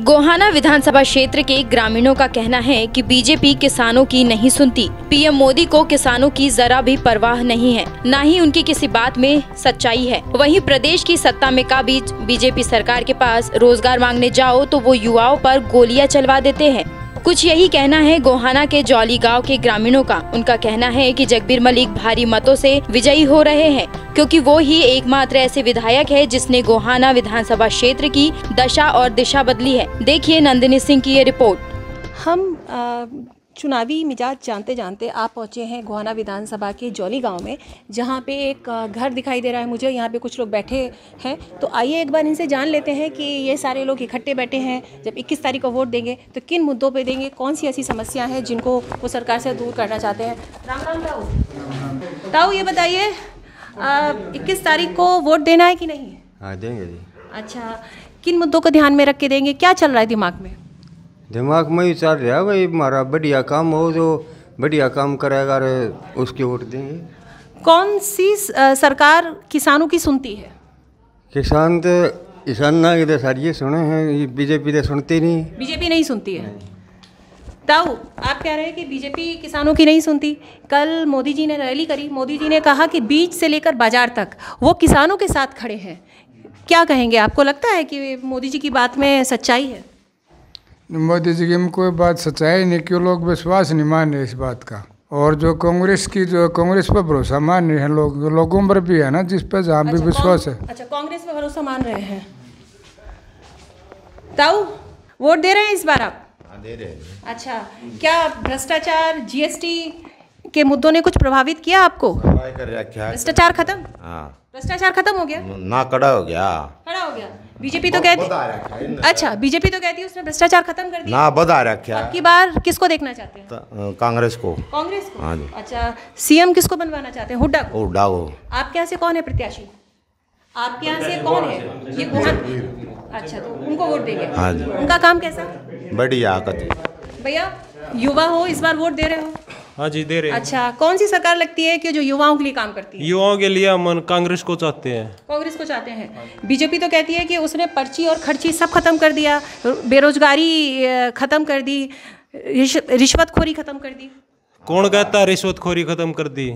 गोहाना विधानसभा क्षेत्र के ग्रामीणों का कहना है कि बीजेपी किसानों की नहीं सुनती पीएम मोदी को किसानों की जरा भी परवाह नहीं है न ही उनकी किसी बात में सच्चाई है वहीं प्रदेश की सत्ता में बीच बीजेपी सरकार के पास रोजगार मांगने जाओ तो वो युवाओं पर गोलियां चलवा देते हैं कुछ यही कहना है गोहाना के जौली गाँव के ग्रामीणों का उनका कहना है कि जगबीर मलिक भारी मतों से विजयी हो रहे हैं क्योंकि वो ही एकमात्र ऐसे विधायक है जिसने गोहाना विधानसभा क्षेत्र की दशा और दिशा बदली है देखिए नंदिनी सिंह की ये रिपोर्ट हम आ... चुनावी मिजाज जानते जानते आप पहुँचे हैं गोहाना विधानसभा के जौली गांव में जहाँ पे एक घर दिखाई दे रहा है मुझे यहाँ पे कुछ लोग बैठे हैं तो आइए एक बार इनसे जान लेते हैं कि ये सारे लोग इकट्ठे बैठे हैं जब 21 तारीख को वोट देंगे तो किन मुद्दों पे देंगे कौन सी ऐसी समस्या है जिनको वो सरकार से दूर करना चाहते हैं राम राम ताऊ ताऊ ये बताइए इक्कीस तारीख को वोट देना है कि नहीं हाँ, देंगे जी अच्छा किन मुद्दों को ध्यान में रख के देंगे क्या चल रहा है दिमाग में दिमाग में ही चल रहा भाई हमारा बढ़िया काम हो जो बढ़िया काम करेगा अरे उसकी वोट देंगे कौन सी सरकार किसानों की सुनती है किसान तो किसान ना इधर तो ये सुने हैं ये बीजेपी तो सुनती नहीं बीजेपी नहीं सुनती है ताऊ आप कह रहे हैं कि बीजेपी किसानों की नहीं सुनती कल मोदी जी ने रैली करी मोदी जी ने कहा कि बीज से लेकर बाजार तक वो किसानों के साथ खड़े हैं क्या कहेंगे आपको लगता है कि मोदी जी की बात में सच्चाई है मोदी जी की कोई बात सच्चाई नहीं क्यों लोग विश्वास नहीं मान रहे इस बात का और जो कांग्रेस की जो कांग्रेस पर भरोसा मान रहे हैं लोग लोगों पर भी है ना जिस पर जहाँ भी अच्छा, विश्वास है अच्छा कांग्रेस पर भरोसा मान रहे हैं ताऊ वोट दे रहे हैं इस बार आप हाँ, दे रहे हैं अच्छा क्या भ्रष्टाचार जीएसटी के मुद्दों ने कुछ प्रभावित किया आपको भ्रष्टाचार खत्म हाँ। भ्रष्टाचार खत्म हो गया ना कड़ा हो गया कड़ा हो गया बीजेपी तो कहती अच्छा बीजेपी तो कहती है उसने भ्रष्टाचार खत्म कर दिया ना बदा रखा आपकी बार किसको देखना चाहते हैं कांग्रेस को कांग्रेस को हाँ अच्छा सीएम किसको बनवाना चाहते हैं हुड्डा को हुड्डा को आपके यहाँ से कौन है प्रत्याशी आपके यहाँ से कौन है ये कौन अच्छा तो उनको वोट देंगे हाँ जी उनका काम कैसा बढ़िया भैया युवा हो इस बार वोट दे रहे हो हाँ जी दे रहे हैं अच्छा कौन सी सरकार लगती है कि जो युवाओं के लिए काम करती है युवाओं के लिए हम कांग्रेस को चाहते हैं कांग्रेस को चाहते हैं बीजेपी तो कहती है कि उसने पर्ची और खर्ची सब खत्म कर दिया बेरोजगारी खत्म कर दी रिश्वतखोरी खत्म कर दी कौन कहता है रिश्वतखोरी खत्म कर दी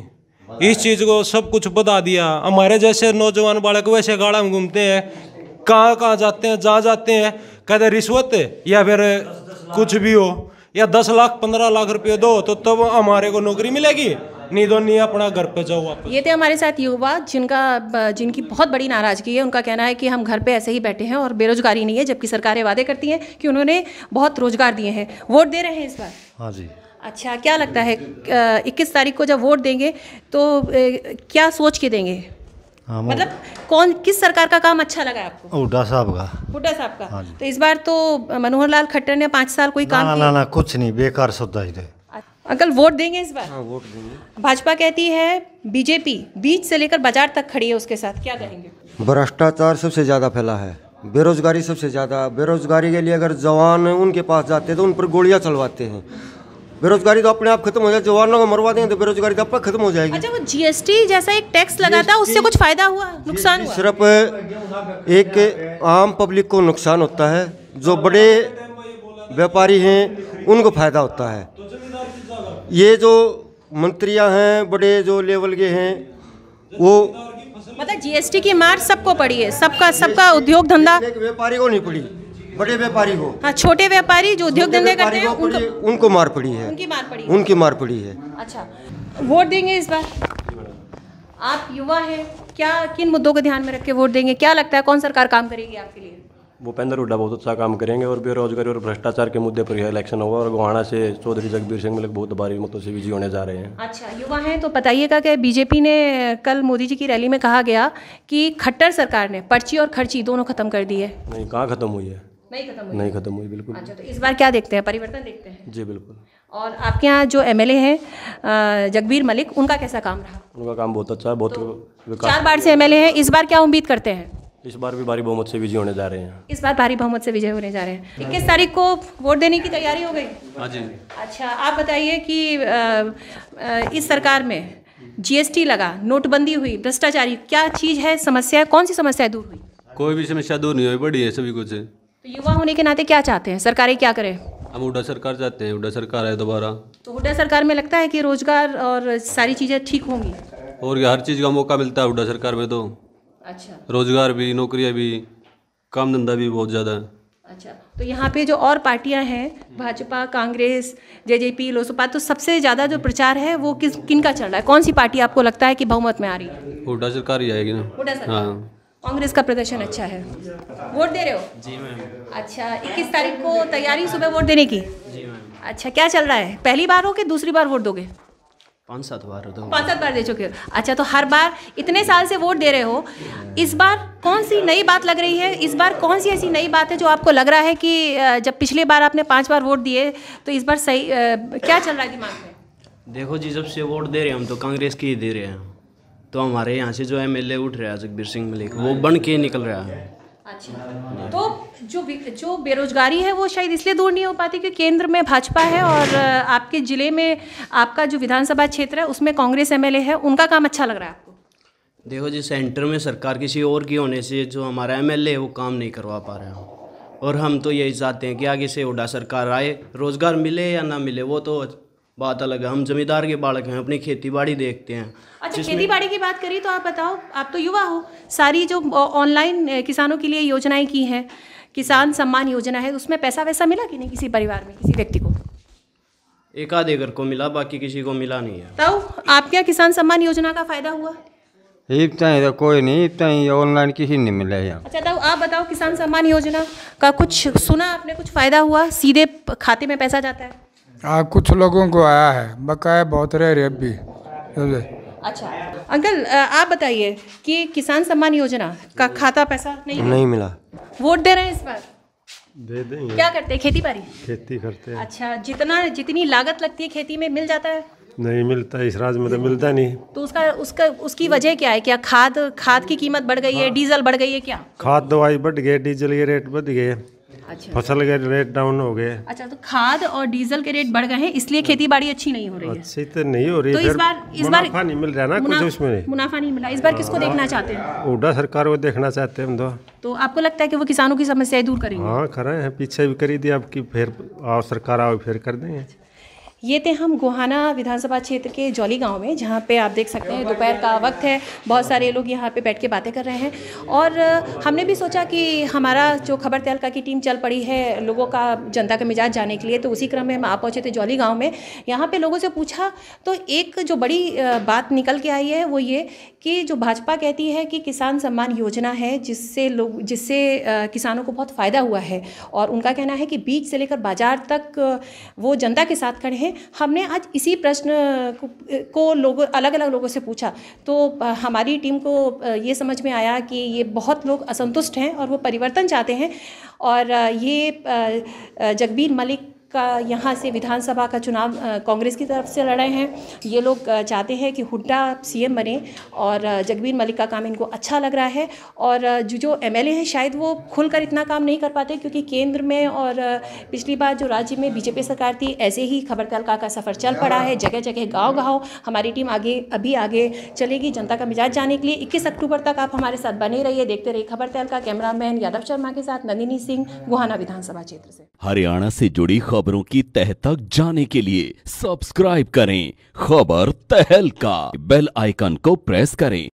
इस चीज को सब कुछ बता दिया हमारे जैसे नौजवान बालक वैसे गाड़ा में घूमते हैं कहाँ कहाँ जाते हैं जहाँ जाते हैं कहते रिश्वत या फिर कुछ भी हो या दस लाख पंद्रह लाख रुपए दो तो तब तो हमारे को नौकरी मिलेगी नहीं तो नहीं अपना घर पे जाओ आप ये थे हमारे साथ युवा जिनका जिनकी बहुत बड़ी नाराजगी है उनका कहना है कि हम घर पे ऐसे ही बैठे हैं और बेरोजगारी नहीं है जबकि सरकारें वादे करती हैं कि उन्होंने बहुत रोजगार दिए हैं वोट दे रहे हैं इस बार हाँ जी अच्छा क्या लगता है इक्कीस तारीख को जब वोट देंगे तो क्या सोच के देंगे हाँ, मतलब कौन किस सरकार का काम अच्छा लगा आपको हुड्डा साहब का हुड्डा साहब का हाँ तो इस बार तो मनोहर लाल खट्टर ने पाँच साल कोई काम ना ना, ना कुछ नहीं बेकार सौदा ही अच्छा। अंकल वोट देंगे इस बार हाँ, वोट देंगे भाजपा कहती है बीजेपी बीच से लेकर बाजार तक खड़ी है उसके साथ क्या कहेंगे भ्रष्टाचार सबसे ज़्यादा फैला है बेरोजगारी सबसे ज़्यादा बेरोजगारी के लिए अगर जवान उनके पास जाते हैं तो उन पर गोलियाँ चलवाते हैं बेरोजगारी तो अपने आप खत्म हो जाए जवानों को मरवा देंगे तो बेरोजगारी तो अपना खत्म हो जाएगी अच्छा वो जीएसटी जैसा एक टैक्स लगा था उससे कुछ फायदा हुआ नुकसान हुआ सिर्फ एक आम पब्लिक को नुकसान होता है जो बड़े व्यापारी हैं उनको फायदा होता है ये जो मंत्रियां हैं बड़े जो लेवल के हैं वो मतलब जीएसटी की मार सबको पड़ी है सबका सबका उद्योग धंधा व्यापारी को नहीं पड़ी बड़े व्यापारी हो हाँ छोटे व्यापारी जो उद्योग धंधे करते हैं उनको, उनको मार पड़ी है उनकी मार पड़ी उनकी मार पड़ी है अच्छा वोट देंगे इस बार आप युवा हैं क्या किन मुद्दों को ध्यान में रख के वोट देंगे क्या लगता है कौन सरकार काम करेगी आपके लिए भूपेंद्र हुड्डा बहुत अच्छा काम करेंगे और बेरोजगारी और भ्रष्टाचार के मुद्दे पर यह इलेक्शन होगा और गोहाना से चौधरी जगबीर सिंह मलिक बहुत भारी मतों से विजय होने जा रहे हैं अच्छा युवा हैं तो बताइएगा कि बीजेपी ने कल मोदी जी की रैली में कहा गया कि खट्टर सरकार ने पर्ची और खर्ची दोनों खत्म कर दी है नहीं कहाँ खत्म हुई है नहीं खत्म हुई नहीं खत्म हुई बिल्कुल अच्छा तो इस बार क्या देखते हैं परिवर्तन देखते हैं जी बिल्कुल और आपके यहाँ जो एम हैं जगबीर मलिक उनका कैसा काम रहा उनका काम बहुत अच्छा है बहुत तो चार बार से एम हैं इस बार क्या उम्मीद करते हैं इस बार भी भारी बहुमत से विजय होने जा रहे हैं इस बार भारी बहुमत से विजय होने जा रहे हैं इक्कीस तारीख को वोट देने की तैयारी हो गई हाँ जी अच्छा आप बताइए कि इस सरकार में जीएसटी लगा नोटबंदी हुई भ्रष्टाचारी क्या चीज़ है समस्या कौन सी समस्या दूर हुई कोई भी समस्या दूर नहीं हुई बड़ी है सभी कुछ है तो युवा होने के नाते क्या चाहते हैं सरकारें क्या करें हम हुडा सरकार चाहते हैं हुडा सरकार है दोबारा तो हुडा सरकार में लगता है कि रोजगार और सारी चीज़ें ठीक होंगी और हर चीज़ का मौका मिलता है हुडा सरकार में तो अच्छा रोजगार भी नौकरियाँ भी काम धंधा भी बहुत ज़्यादा है अच्छा तो यहाँ पे जो और पार्टियाँ हैं भाजपा कांग्रेस जेजेपी लोसपा तो सबसे ज़्यादा जो प्रचार है वो किस किन का चल रहा है कौन सी पार्टी आपको लगता है कि बहुमत में आ रही है हुडा सरकार ही आएगी ना हुडा सरकार हाँ कांग्रेस का प्रदर्शन अच्छा है वोट दे रहे हो जी मैम अच्छा इक्कीस तारीख को तैयारी सुबह वोट देने की जी मैम अच्छा क्या चल रहा है पहली बार हो कि दूसरी बार वोट दोगे पाँच सात बार हो पाँच सात बार दे चुके हो अच्छा तो हर बार इतने साल से वोट दे रहे हो इस बार कौन सी नई बात लग रही है इस बार कौन सी ऐसी नई बात है जो आपको लग रहा है कि जब पिछले बार आपने पाँच बार वोट दिए तो इस बार सही क्या चल रहा है दिमाग में देखो जी जब से वोट दे रहे हैं हम तो कांग्रेस की ही दे रहे हैं तो हमारे यहाँ से जो एमएलए उठ रहा है जगबीर सिंह मलिक वो बन के निकल रहा है अच्छा तो जो जो बेरोजगारी है वो शायद इसलिए दूर नहीं हो पाती कि केंद्र में भाजपा है और आपके ज़िले में आपका जो विधानसभा क्षेत्र है उसमें कांग्रेस एमएलए है उनका काम अच्छा लग रहा है आपको देखो जी सेंटर में सरकार किसी और की होने से जो हमारा एम है वो काम नहीं करवा पा रहे हैं और हम तो यही चाहते हैं कि आगे से उडा सरकार आए रोज़गार मिले या ना मिले वो तो बात अलग है हम जमींदार के बालक हैं अपनी खेती बाड़ी देखते हैं अच्छा खेती बाड़ी की बात करिए तो आप बताओ आप तो युवा हो सारी जो ऑनलाइन किसानों के लिए योजनाएं की हैं किसान सम्मान योजना है उसमें पैसा वैसा मिला कि नहीं किसी परिवार में किसी व्यक्ति को एक आधे घर को मिला बाकी किसी को मिला नहीं है तो आपके यहाँ किसान सम्मान योजना का फायदा हुआ इतना ही तो कोई नहीं इतना ही ऑनलाइन किसी नहीं मिला यहाँ अच्छा तो आप बताओ किसान सम्मान योजना का कुछ सुना आपने कुछ फायदा हुआ सीधे खाते में पैसा जाता है आ, हाँ, कुछ लोगों को आया है बकाया बहुत रह रहे अब अच्छा अंकल आप बताइए कि किसान सम्मान योजना का खाता पैसा नहीं नहीं मिला वोट दे रहे हैं इस बार दे देंगे क्या करते हैं खेती बाड़ी खेती करते हैं अच्छा जितना जितनी लागत लगती है खेती में मिल जाता है नहीं मिलता इस राज्य में तो मिलता नहीं तो उसका उसका उसकी वजह क्या है क्या खाद खाद की कीमत बढ़ गई है हाँ। डीजल बढ़ गई है क्या खाद दवाई बढ़ गए डीजल के रेट बढ़ गए अच्छा फसल के रेट डाउन हो गए अच्छा तो खाद और डीजल के रेट बढ़ गए हैं इसलिए खेती बाड़ी अच्छी नहीं हो रही है अच्छी तो नहीं हो रही तो इस बार इस बार मुनाफा नहीं मिल रहा ना कुछ उसमें मुनाफा नहीं मिला इस बार किसको देखना हाँ। चाहते हैं ओडा सरकार को देखना चाहते हैं हम तो।, तो आपको लगता है कि वो किसानों की समस्याएं दूर करेंगे हाँ खरा है पीछे भी करी दी आपकी फिर आओ सरकार आओ फिर कर देंगे अच्छा। ये थे हम गोहाना विधानसभा क्षेत्र के जौली गांव में जहाँ पे आप देख सकते हैं दोपहर का वक्त है बहुत सारे लोग यहाँ पे बैठ के बातें कर रहे हैं और हमने भी सोचा कि हमारा जो खबर तहलका की टीम चल पड़ी है लोगों का जनता का मिजाज जाने के लिए तो उसी क्रम में हम आप पहुँचे थे जौली गाँव में यहाँ पर लोगों से पूछा तो एक जो बड़ी बात निकल के आई है वो ये कि जो भाजपा कहती है कि किसान सम्मान योजना है जिससे लोग जिससे किसानों को बहुत फ़ायदा हुआ है और उनका कहना है कि बीज से लेकर बाजार तक वो जनता के साथ खड़े हैं हमने आज इसी प्रश्न को लोगों अलग अलग लोगों से पूछा तो हमारी टीम को ये समझ में आया कि ये बहुत लोग असंतुष्ट हैं और वो परिवर्तन चाहते हैं और ये जगबीर मलिक का यहाँ से विधानसभा का चुनाव कांग्रेस की तरफ से लड़े हैं ये लोग चाहते हैं कि हुड्डा सीएम बने और जगबीर मलिक का काम इनको अच्छा लग रहा है और जो जो एम हैं शायद वो खुलकर इतना काम नहीं कर पाते क्योंकि केंद्र में और पिछली बार जो राज्य में बीजेपी सरकार थी ऐसे ही खबर तलका का सफ़र चल पड़ा है जगह जगह गाँव गाँव हमारी टीम आगे अभी आगे चलेगी जनता का मिजाज जाने के लिए इक्कीस अक्टूबर तक आप हमारे साथ बने रहिए देखते रहिए खबर तलका कैमरामैन यादव शर्मा के साथ नंदिनी सिंह गुहाना विधानसभा क्षेत्र से हरियाणा से जुड़ी खबर खबरों की तह तक जाने के लिए सब्सक्राइब करें खबर तहल का बेल आइकन को प्रेस करें